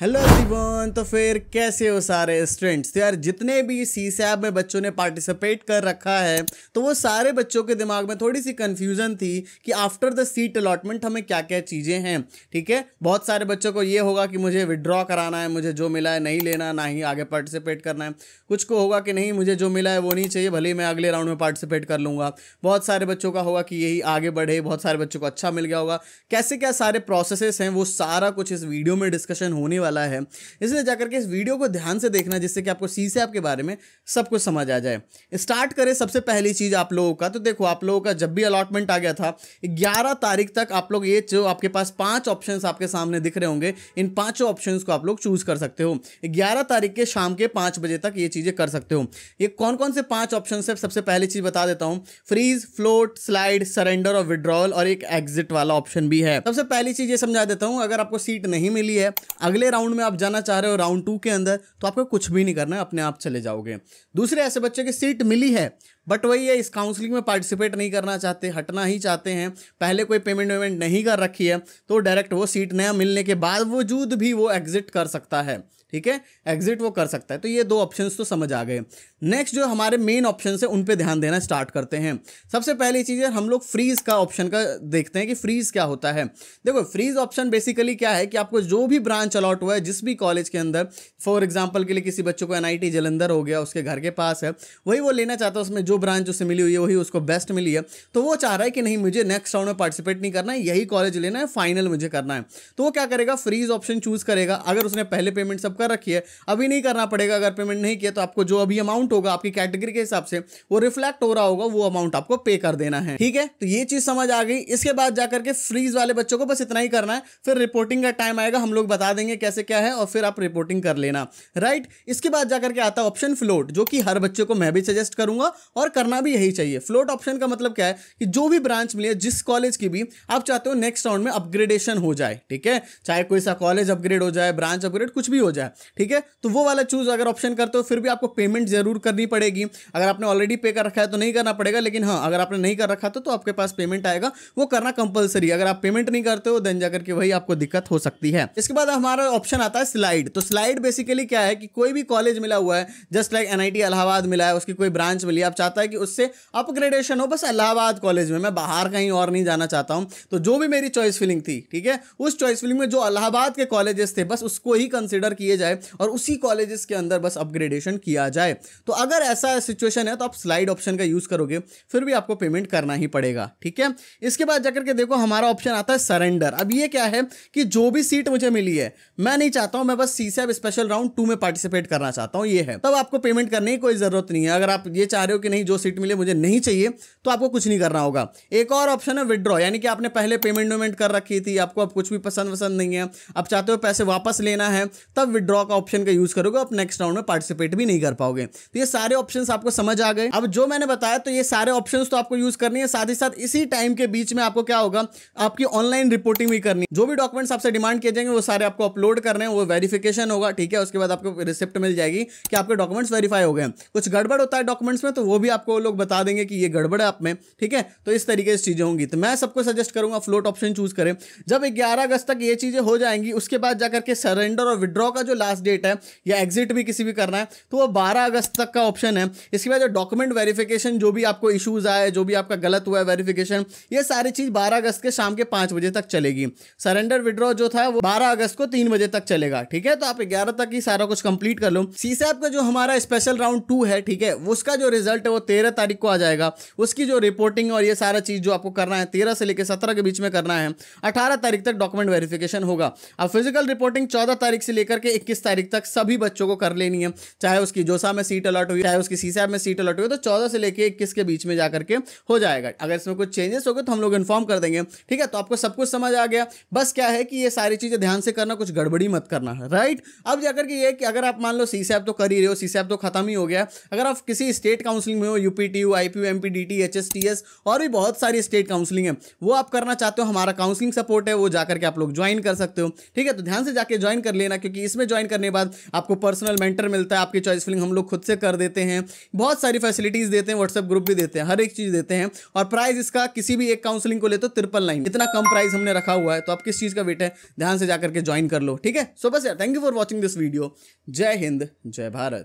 hello everyone तो फिर कैसे हो सारे स्टूडेंट्स तो यार जितने भी सी सैब में बच्चों ने पार्टिसिपेट कर रखा है तो वो सारे बच्चों के दिमाग में थोड़ी सी कन्फ्यूज़न थी कि आफ्टर द सीट अलॉटमेंट हमें क्या क्या चीज़ें हैं ठीक है बहुत सारे बच्चों को ये होगा कि मुझे विड्रॉ कराना है मुझे जो मिला है नहीं लेना ना ही आगे पार्टिसिपेट करना है कुछ को होगा कि नहीं मुझे जो मिला है वो नहीं चाहिए भले ही मैं अगले राउंड में पार्टिसिपेट कर लूँगा बहुत सारे बच्चों का होगा कि यही आगे बढ़े बहुत सारे बच्चों को अच्छा मिल गया होगा कैसे क्या सारे प्रोसेसेस हैं वो सारा कुछ इस वीडियो में डिस्कशन होने वाला है इसलिए जाकर के इस वीडियो को ध्यान से देखना जिससे कि आपको सी सैप के बारे में सब कुछ समझ आ जाए स्टार्ट करें सबसे पहली चीज़ आप लोगों का तो देखो आप लोगों का जब भी अलॉटमेंट आ गया था ग्यारह तारीख तक आप लोग ये जो आपके पास पाँच ऑप्शन आपके सामने दिख रहे होंगे इन पाँचों ऑप्शन को आप लोग चूज़ कर सकते हो ग्यारह तारीख के शाम के पाँच बजे तक ये चीज़ें कर सकते हो ये कौन कौन से पाँच ऑप्शन है सबसे पहली चीज़ बता देता हूँ फ्रीज फ्लोट स्लाइड सरेंडर और विड्रॉल और एक एग्जिट वाला ऑप्शन भी है सबसे पहली चीज़ ये समझा देता हूं अगर आपको सीट नहीं मिली है अगले राउंड में आप जाना चाह रहे हो राउंड टू के अंदर तो आपको कुछ भी नहीं करना है अपने आप चले जाओगे दूसरे ऐसे बच्चे की सीट मिली है बट वही है इस काउंसलिंग में पार्टिसिपेट नहीं करना चाहते हटना ही चाहते हैं पहले कोई पेमेंट वेमेंट नहीं कर रखी है तो डायरेक्ट वो सीट नया मिलने के बाद वजूद भी वो एग्जिट कर सकता है ठीक है एग्जिट वो कर सकता है तो ये दो ऑप्शन तो समझ आ गए नेक्स्ट जो हमारे मेन ऑप्शन है उन पर ध्यान देना स्टार्ट करते हैं सबसे पहली चीज़ है हम लोग फ्रीज का ऑप्शन का देखते हैं कि फ्रीज क्या होता है देखो फ्रीज ऑप्शन बेसिकली क्या है कि आपको जो भी ब्रांच अलॉट हुआ है जिस भी कॉलेज के अंदर फॉर एग्जाम्पल के लिए किसी बच्चों को एन जलंधर हो गया उसके घर के पास है वही वो लेना चाहता है उसमें जो जो ब्रांच उसे मिली हुई है वही उसको बेस्ट मिली है तो वो चाह रहा है कि नहीं मुझे नेक्स्ट राउंड में पार्टिसिपेट नहीं करना है यही कॉलेज लेना है फाइनल मुझे करना है तो वो क्या करेगा फ्रीज ऑप्शन चूज करेगा अगर उसने पहले पेमेंट सब कर रखी है अभी नहीं करना पड़ेगा अगर पेमेंट नहीं किया तो आपको जो अभी अमाउंट होगा आपकी कैटेगरी के हिसाब से वो रिफ्लेक्ट हो रहा होगा वो अमाउंट आपको पे कर देना है ठीक है तो ये चीज समझ आ गई इसके बाद जाकर के फ्रीज वाले बच्चों को बस इतना ही करना है फिर रिपोर्टिंग का टाइम आएगा हम लोग बता देंगे कैसे क्या है और फिर आप रिपोर्टिंग कर लेना राइट इसके बाद जाकर के आता ऑप्शन फ्लोट जो कि हर बच्चे को मैं भी सजेस्ट करूंगा और और करना भी यही चाहिए फ्लोट ऑप्शन का मतलब क्या है कि जो भी ब्रांच मिले जिस कॉलेज की भी आप चाहते हो नेक्स्ट राउंड में अपग्रेडेशन हो जाए ठीक है चाहे कोई सा कॉलेज अपग्रेड हो जाए ब्रांच अपग्रेड कुछ भी हो जाए ठीक है तो वो वाला चूज अगर ऑप्शन करते हो फिर भी आपको पेमेंट जरूर करनी पड़ेगी अगर आपने ऑलरेडी पे कर रखा है तो नहीं करना पड़ेगा लेकिन हाँ अगर आपने नहीं कर रखा तो, तो आपके पास पेमेंट आएगा वो करना कंपलसरी अगर आप पेमेंट नहीं करते हो देन जाकर के वही आपको दिक्कत हो सकती है इसके बाद हमारा ऑप्शन आता है स्लाइड तो स्लाइड बेसिकली क्या है कि कोई भी कॉलेज मिला हुआ है जस्ट लाइक एनआईटी इलाहाबाद मिला है उसकी कोई ब्रांच मिली आप चाहते चाहता है कि उससे अपग्रेडेशन हो बस इलाहाबाद कॉलेज में मैं बाहर कहीं और नहीं जाना चाहता हूँ तो जो भी मेरी चॉइस फिलिंग थी ठीक है उस चॉइस फिलिंग में जो अलाहाबाद के कॉलेजेस थे बस उसको ही कंसिडर किए जाए और उसी कॉलेजेस के अंदर बस अपग्रेडेशन किया जाए तो अगर ऐसा सिचुएशन है तो आप स्लाइड ऑप्शन का यूज़ करोगे फिर भी आपको पेमेंट करना ही पड़ेगा ठीक है इसके बाद जाकर के देखो हमारा ऑप्शन आता है सरेंडर अब ये क्या है कि जो भी सीट मुझे मिली है मैं नहीं चाहता हूँ मैं बस सी स्पेशल राउंड टू में पार्टिसिपेट करना चाहता हूँ ये है तब आपको पेमेंट करने की कोई ज़रूरत नहीं है अगर आप ये चाह रहे हो कि नहीं नहीं जो सीट मिले मुझे नहीं चाहिए तो आपको कुछ नहीं करना होगा एक और ऑप्शन है विदड्रॉ यानी कि आपने पहले पेमेंट वेमेंट कर रखी थी आपको अब कुछ भी पसंद पसंद नहीं है आप चाहते हो पैसे वापस लेना है तब विदड्रॉ का ऑप्शन का यूज़ करोगे आप नेक्स्ट राउंड में पार्टिसिपेट भी नहीं कर पाओगे तो ये सारे ऑप्शन आपको समझ आ गए अब जो मैंने बताया तो ये सारे ऑप्शन तो आपको यूज़ करनी है साथ ही साथ इसी टाइम के बीच में आपको क्या होगा आपकी ऑनलाइन रिपोर्टिंग भी करनी जो भी डॉक्यूमेंट्स आपसे डिमांड किए जाएंगे वो सारे आपको अपलोड कर रहे हैं वो वेरिफिकेशन होगा ठीक है उसके बाद आपको रिसिप्ट मिल जाएगी कि आपके डॉक्यूमेंट्स वेरीफाई हो गए कुछ गड़बड़ होता है डॉक्यूमेंट्स में तो वो भी आपको लोग बता देंगे कि ये गड़बड़ है आप में ठीक है तो इस तरीके से चीज़ें होंगी तो मैं सबको सजेस्ट करूंगा फ्लोट ऑप्शन चूज करें जब ग्यारह अगस्त तक ये चीज़ें हो जाएंगी उसके बाद जाकर के सरेंडर और विड्रॉ का जो लास्ट डेट है या एग्जिट भी किसी भी करना है तो वो बारह अगस्त तक का ऑप्शन है इसके बाद जो डॉक्यूमेंट वेरिफिकेशन जो भी आपको इशूज़ आए जो भी आपका गलत हुआ है वेरिफिकेशन ये सारी चीज़ बारह अगस्त के शाम के पांच बजे तक चलेगी सरेंडर विड्रॉ जो था वो बारह अगस्त को तीन बजे तक चलेगा ठीक है तो आप ग्यारह तक ही सारा कुछ कंप्लीट कर लो सीसैप का जो हमारा स्पेशल राउंड टू है ठीक है उसका जो रिजल्ट है वो तेरह तारीख को आ जाएगा उसकी जो रिपोर्टिंग और ये सारा चीज़ जो आपको करना है तेरह से लेकर सत्रह के बीच में करना है अठारह तारीख तक डॉक्यूमेंट वेरिफिकेशन होगा अब फिजिकल रिपोर्टिंग चौदह तारीख से लेकर के इक्कीस तारीख तक सभी बच्चों को कर लेनी है चाहे उसकी जोसा में सीट अलॉट हुई चाहे उसकी सीसा में सीट अलॉट हुई तो चौदह से लेकर इक्कीस के बीच में जाकर के हो जाएगा अगर इसमें कुछ चेंजेस हो तो हम लोग इन्फॉर्म कर देंगे ठीक है तो आपको सब कुछ समझ आ गया बस क्या है कि ये सारी चीज़ें ध्यान से करना कुछ गड़बड़ी मत करना राइट अब जाकर के ये कि अगर आप मान लो सी तो कर ही रहे हो सी तो खत्म ही हो गया अगर आप किसी स्टेट काउंसिलिंग में हो P T U I P M P D T H S T S और भी बहुत सारी स्टेट काउंसलिंग है वो आप करना चाहते हो हमारा काउंसिलिंग सपोर्ट है वो जाकर के आप लोग ज्वाइन कर सकते हो ठीक है तो ध्यान से जाकर ज्वाइन कर लेना क्योंकि इसमें ज्वाइन करने के बाद आपको पर्सनल मेंटर मिलता है आपकी चॉइस फिलिंग हम लोग खुद से कर देते हैं बहुत सारी फैसिलिटीज़ देते हैं व्हाट्सएप ग्रुप भी देते हैं हर एक चीज़ देते हैं और प्राइस इसका किसी भी एक काउंसिलिंग को ले तो ट्रिपल नाइन इतना कम प्राइस हमने रखा हुआ है तो आप किस चीज़ का वेट है ध्यान से जाकर के ज्वाइन कर लो ठीक है सो बस यार thank you for watching this video जय हिंद जय भारत